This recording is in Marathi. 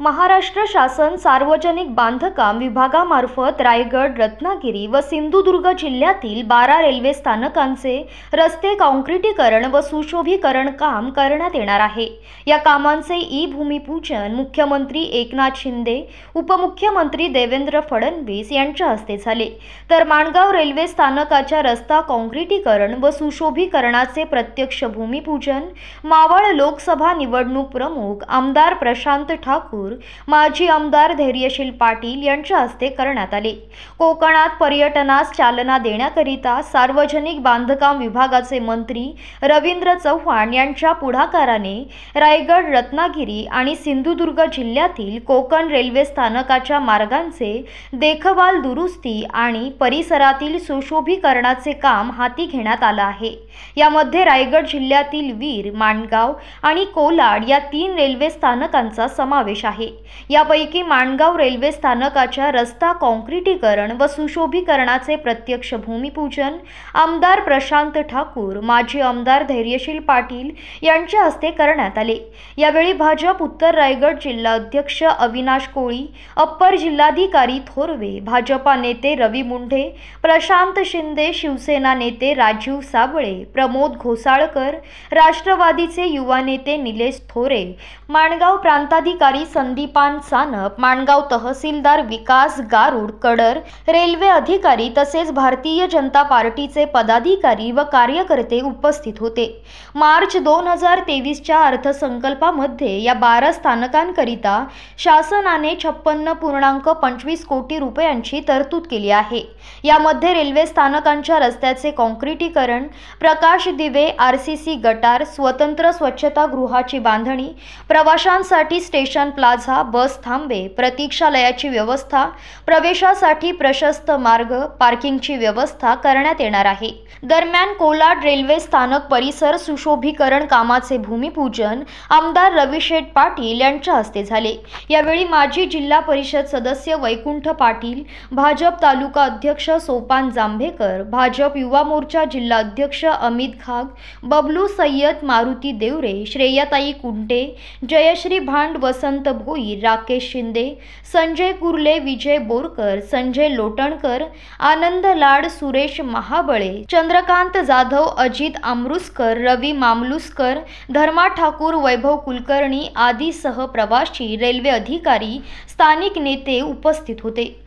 महाराष्ट्र शासन सार्वजनिक बांधकाम विभागामार्फत रायगड रत्नागिरी व सिंधुदुर्ग जिल्ह्यातील बारा रेल्वे स्थानकांचे रस्ते काँक्रिटीकरण व सुशोभीकरण काम करण्यात येणार आहे या कामांचे ई भूमिपूजन मुख्यमंत्री एकनाथ शिंदे उपमुख्यमंत्री देवेंद्र फडणवीस यांच्या हस्ते झाले तर माणगाव रेल्वे स्थानकाच्या रस्ता काँक्रिटीकरण व सुशोभीकरणाचे प्रत्यक्ष भूमिपूजन मावळ लोकसभा निवडणूक प्रमुख आमदार प्रशांत ठाकूर माजी आमदार धैर्यशील पाटील यांच्या हस्ते करण्यात आले कोकणात पर्यटनास चालना देण्याकरिता सार्वजनिक बांधकाम विभागाचे मंत्री रवींद्र चव्हाण यांच्या पुढाकाराने रायगड रत्नागिरी आणि सिंधुदुर्ग जिल्ह्यातील कोकण रेल्वे स्थानकाच्या मार्गांचे देखभाल दुरुस्ती आणि परिसरातील सुशोभीकरणाचे काम हाती घेण्यात आलं आहे यामध्ये रायगड जिल्ह्यातील वीर माणगाव आणि कोलाड या तीन रेल्वे स्थानकांचा समावेश आहे आहे यापैकी माणगाव रेल्वे स्थानकाच्या रस्ता कॉन्क्रिटीकरण व सुशोभीकरणाचे प्रत्यक्ष भूमिपूजन आमदार प्रशांत ठाकूर माजी आमदार धैर्यशील पाटील यांच्या हस्ते करण्यात आले यावेळी भाजप उत्तर रायगड जिल्हा अध्यक्ष अविनाश कोळी अप्पर जिल्हाधिकारी थोरवे भाजपा नेते रवी मुंढे प्रशांत शिंदे शिवसेना नेते राजीव साबळे प्रमोद घोसाळकर राष्ट्रवादीचे युवा नेते निलेश थोरे माणगाव प्रांताधिकारी संदीपान सानप माणगाव तहसीलदार विकास गारुड कडर रेल्वे अधिकारी तसेच भारतीय जनता पार्टीचे पदाधिकारी व कार्यकर्ते उपस्थित होते मार्च दोन हजार तेवीसच्या अर्थसंकल्पामध्ये या बारा स्थानकांकरिता शासनाने छप्पन्न पूर्णांक पंचवीस कोटी रुपयांची तरतूद केली आहे यामध्ये रेल्वे स्थानकांच्या रस्त्याचे कॉन्क्रिटीकरण प्रकाश दिवे आरसीसी गटार स्वतंत्र गृहाची बांधणी प्रवाशांसाठी स्टेशन प्ला प्लाझा बस थांबे प्रतीक्षालयाची व्यवस्था प्रवेशासाठी प्रशस्त मार्ग पार्किंगची व्यवस्था करण्यात येणार आहे दरम्यान कोलाड रेल्वे स्थानक परिसर सुशोभीकरण कामाचे भूमिपूजन आमदार रविशेठ पाटील यांच्या हस्ते झाले यावेळी माजी जिल्हा परिषद सदस्य वैकुंठ पाटील भाजप तालुका अध्यक्ष सोपान जांभेकर भाजप युवा मोर्चा जिल्हा अध्यक्ष अमित खाग बबलू सय्यद मारुती देवरे श्रेयाताई कुंटे जयश्री भांड वसंत गोगोई राकेश शिंदे संजय कुर्ले विजय बोरकर संजय लोटणकर आनंद लाड सुरेश महाबळे चंद्रकांत जाधव अजित आमरुसकर रवी मामलुसकर धर्मा ठाकूर वैभव कुलकर्णी सह प्रवासी रेल्वे अधिकारी स्थानिक नेते उपस्थित होते